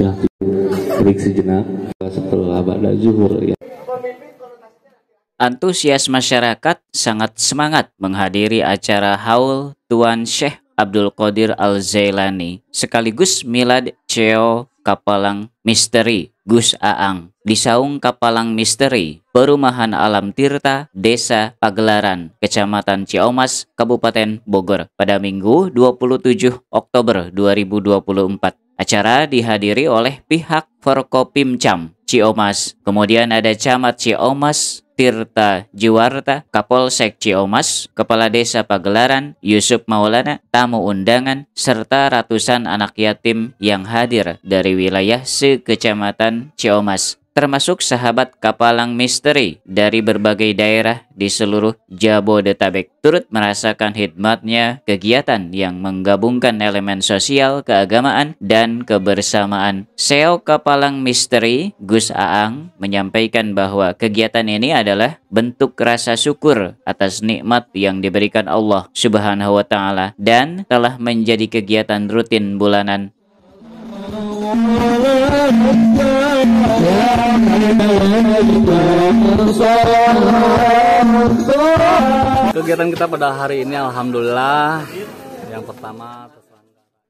Ya, break sejenak ya, setelah ba'da zuhur ya. Antusias masyarakat sangat semangat menghadiri acara haul Tuan Syekh Abdul Qadir Al-Zailani sekaligus milad Ceo Kapalang Misteri Gus Aang, di Saung Kapalang Misteri, Perumahan Alam Tirta, Desa Pagelaran, Kecamatan Ciomas Kabupaten Bogor, pada Minggu 27 Oktober 2024. Acara dihadiri oleh pihak Forkopimcam Ciomas, kemudian ada Camat Ciomas, Tirta Jiwarta, Kapolsek Ciomas, Kepala Desa Pagelaran, Yusuf Maulana, tamu undangan, serta ratusan anak yatim yang hadir dari wilayah sekecamatan Ciomas termasuk sahabat kapalang misteri dari berbagai daerah di seluruh Jabodetabek turut merasakan hikmatnya kegiatan yang menggabungkan elemen sosial, keagamaan, dan kebersamaan. Seo Kapalang Misteri, Gus Aang, menyampaikan bahwa kegiatan ini adalah bentuk rasa syukur atas nikmat yang diberikan Allah Subhanahu wa taala dan telah menjadi kegiatan rutin bulanan Kegiatan kita pada hari ini alhamdulillah yang pertama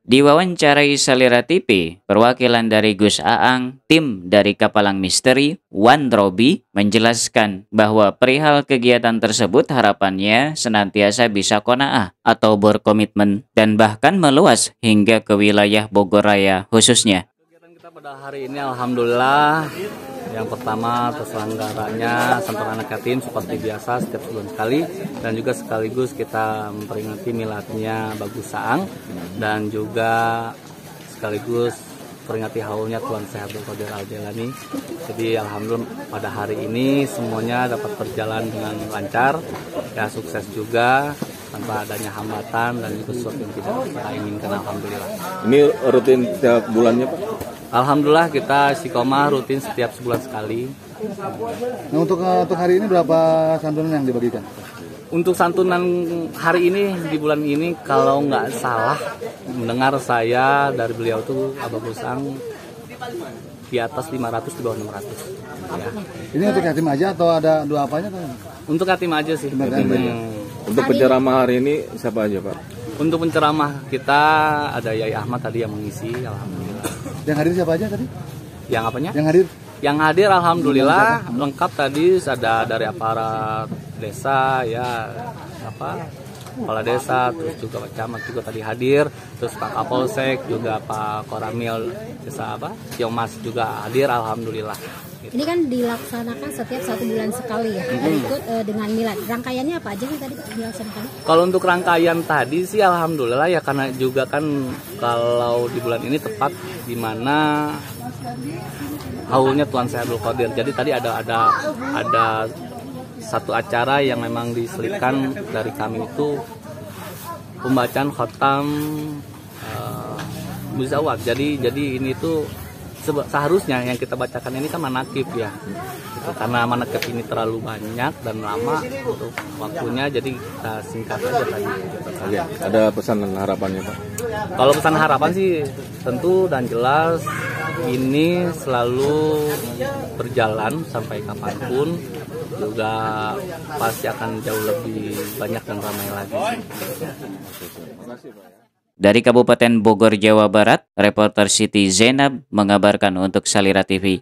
Diwawancarai Salira TV, perwakilan dari Gus Aang, tim dari Kapalang Misteri, Wan Robi, menjelaskan bahwa perihal kegiatan tersebut harapannya senantiasa bisa kona'ah atau berkomitmen dan bahkan meluas hingga ke wilayah Bogoraya khususnya pada hari ini alhamdulillah yang pertama terselenggaranya sentra anak yatim seperti biasa setiap bulan sekali dan juga sekaligus kita memperingati miladnya Bagus Saang dan juga sekaligus peringati haulnya Tuan Sehat Qadir Al Jalani. Jadi alhamdulillah pada hari ini semuanya dapat berjalan dengan lancar ya sukses juga tanpa adanya hambatan dan juga sesuatu yang tidak kita inginkan alhamdulillah. Ini rutin tiap bulannya Pak? Alhamdulillah kita istiqomah rutin setiap sebulan sekali. Nah untuk eh, untuk hari ini berapa santunan yang dibagikan? Untuk santunan hari ini di bulan ini kalau nggak salah mendengar saya dari beliau tuh Abah Busang di atas 500 di bawah 600. Ya. Ini untuk yatim aja atau ada dua apanya? kan? Untuk yatim aja sih. Hmm. Untuk penceramah hari ini siapa aja Pak? Untuk penceramah kita ada Yai Ahmad tadi yang mengisi, alhamdulillah. Yang hadir siapa aja tadi? Yang apanya? Yang hadir? Yang hadir alhamdulillah siapa? lengkap tadi ada dari aparat desa ya apa kepala desa terus juga pak camat juga tadi hadir terus pak kapolsek juga pak koramil desa apa Ciomas juga hadir alhamdulillah Gitu. Ini kan dilaksanakan setiap satu bulan sekali ya, hmm. ikut uh, dengan Milad. Rangkaiannya apa aja sih tadi dilaksanakan? Kalau untuk rangkaian tadi sih alhamdulillah ya karena juga kan kalau di bulan ini tepat di mana haulnya Tuan Abdul Qadir. Jadi tadi ada ada ada satu acara yang memang diselipkan dari kami itu pembacaan khotam uh, eh, muzawak. Jadi jadi ini tuh seharusnya yang kita bacakan ini kan manakib ya karena manakib ini terlalu banyak dan lama untuk waktunya jadi kita singkat aja tadi Oke, ada pesan dan harapannya pak kalau pesan harapan sih tentu dan jelas ini selalu berjalan sampai kapanpun juga pasti akan jauh lebih banyak dan ramai lagi. Terima kasih Pak. Ya. Dari Kabupaten Bogor, Jawa Barat, reporter Siti Zainab mengabarkan untuk Salira TV.